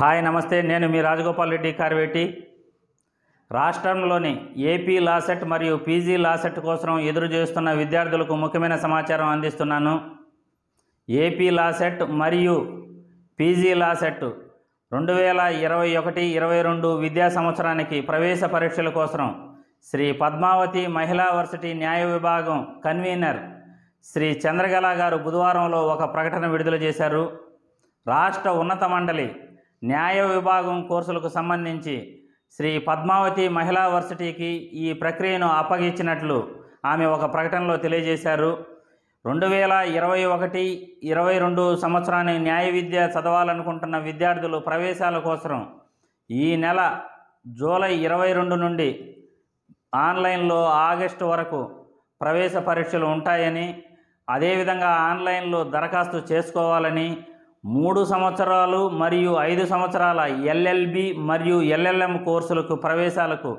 hi నమస్తే నేను మీ రాజగోపాల్ రెడ్డి కార్వేటి రాష్ట్రంలోని ఏపీ లాసెట్ మరియు పీజీ లాసెట్ కోసం ఎదురు చేస్తున్న విద్యార్థులకు ముఖ్యమైన సమాచారం అందిస్తున్నాను ఏపీ లాసెట్ మరియు పీజీ లాసెట్ రెండు వేల ఇరవై ఒకటి ఇరవై రెండు విద్యా సంవత్సరానికి ప్రవేశ పరీక్షల కోసం శ్రీ పద్మావతి మహిళా వర్సిటీ న్యాయ విభాగం కన్వీనర్ శ్రీ చంద్రగల గారు బుధవారంలో ఒక ప్రకటన విడుదల చేశారు రాష్ట్ర ఉన్నత మండలి న్యాయ విభాగం కోర్సులకు సంబంధించి శ్రీ పద్మావతి మహిళా వర్సిటీకి ఈ ప్రక్రియను అప్పగించినట్లు ఆమె ఒక ప్రకటనలో తెలియజేశారు రెండు వేల ఇరవై ఒకటి ఇరవై రెండు సంవత్సరానికి న్యాయ విద్య చదవాలనుకుంటున్న విద్యార్థులు ప్రవేశాల కోసం ఈ నెల జూలై ఇరవై రెండు నుండి ఆన్లైన్లో ఆగస్టు వరకు ప్రవేశ పరీక్షలు ఉంటాయని అదేవిధంగా ఆన్లైన్లో దరఖాస్తు చేసుకోవాలని మూడు సంవత్సరాలు మరియు ఐదు సంవత్సరాల ఎల్ఎల్బి మరియు ఎల్ఎల్ఎం కోర్సులకు ప్రవేశాలకు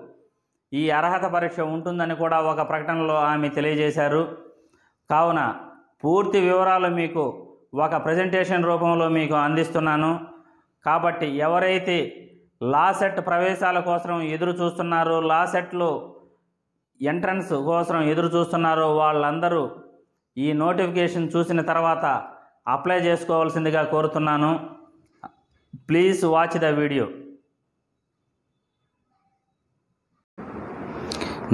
ఈ అర్హత పరీక్ష ఉంటుందని కూడా ఒక ప్రకటనలో ఆమె తెలియజేశారు కావున పూర్తి వివరాలు మీకు ఒక ప్రజెంటేషన్ రూపంలో మీకు అందిస్తున్నాను కాబట్టి ఎవరైతే లాసెట్ ప్రవేశాల కోసం ఎదురు చూస్తున్నారో లాసెట్లు ఎంట్రన్స్ కోసం ఎదురు చూస్తున్నారో వాళ్ళందరూ ఈ నోటిఫికేషన్ చూసిన తర్వాత అప్లై చేసుకోవాల్సిందిగా కోరుతున్నాను ప్లీజ్ వాచ్ ద వీడియో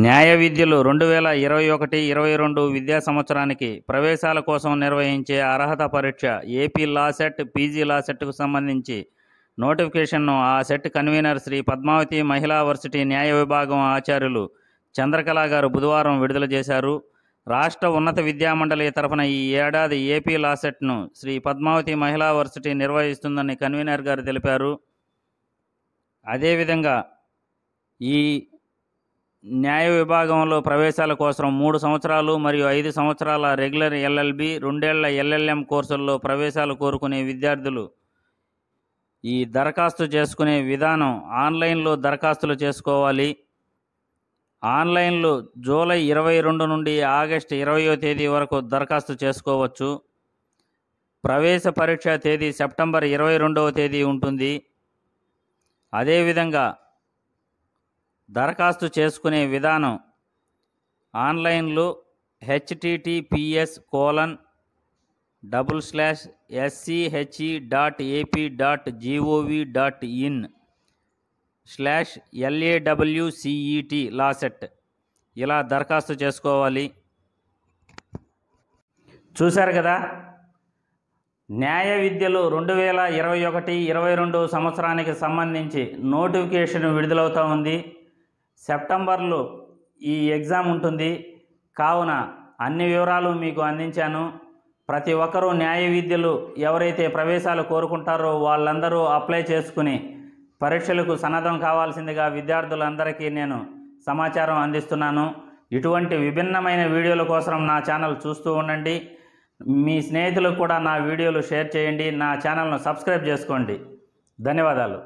న్యాయ విద్యలు రెండు వేల ఇరవై ఒకటి ఇరవై రెండు విద్యా సంవత్సరానికి ప్రవేశాల కోసం నిర్వహించే అర్హత పరీక్ష ఏపీ లా సెట్ పీజీ లా సెట్కు సంబంధించి నోటిఫికేషన్ను ఆ సెట్ కన్వీనర్ శ్రీ పద్మావతి మహిళా వర్సిటీ న్యాయ విభాగం ఆచార్యులు చంద్రకళ గారు బుధవారం విడుదల చేశారు రాష్ట్ర ఉన్నత విద్యామండలి తరఫున ఈ ఏడాది ఏపీ లాసెట్ను శ్రీ పద్మావతి మహిళా వర్సిటీ నిర్వహిస్తుందని కన్వీనర్ గారు తెలిపారు అదేవిధంగా ఈ న్యాయ విభాగంలో ప్రవేశాల కోసం మూడు సంవత్సరాలు మరియు ఐదు సంవత్సరాల రెగ్యులర్ ఎల్ఎల్బి రెండేళ్ల ఎల్ఎల్ఎం కోర్సుల్లో ప్రవేశాలు కోరుకునే విద్యార్థులు ఈ దరఖాస్తు చేసుకునే విధానం ఆన్లైన్లో దరఖాస్తులు చేసుకోవాలి ఆన్లైన్లో జూలై ఇరవై రెండు నుండి ఆగస్టు ఇరవయో తేదీ వరకు దరఖాస్తు చేసుకోవచ్చు ప్రవేశ పరీక్ష తేదీ సెప్టెంబర్ ఇరవై రెండవ తేదీ ఉంటుంది అదేవిధంగా దరఖాస్తు చేసుకునే విధానం ఆన్లైన్లో https colon double slash SCHE dot AP dot GOV dot in slash LAWCET LAWCET ఇలా దరఖాస్తు చేసుకోవాలి చూశారు కదా న్యాయ విద్యలు రెండు వేల ఇరవై ఒకటి ఇరవై రెండు సంవత్సరానికి సంబంధించి నోటిఫికేషన్ విడుదలవుతూ ఉంది సెప్టెంబర్లో ఈ ఎగ్జామ్ ఉంటుంది కావున అన్ని వివరాలు మీకు అందించాను ప్రతి ఒక్కరూ న్యాయ విద్యలు ఎవరైతే ప్రవేశాలు కోరుకుంటారో వాళ్ళందరూ అప్లై చేసుకుని పరీక్షలకు సన్నద్ధం కావాల్సిందిగా విద్యార్థులందరికీ నేను సమాచారం అందిస్తున్నాను ఇటువంటి విభిన్నమైన వీడియోల కోసం నా ఛానల్ చూస్తూ ఉండండి మీ స్నేహితులకు కూడా నా వీడియోలు షేర్ చేయండి నా ఛానల్ను సబ్స్క్రైబ్ చేసుకోండి ధన్యవాదాలు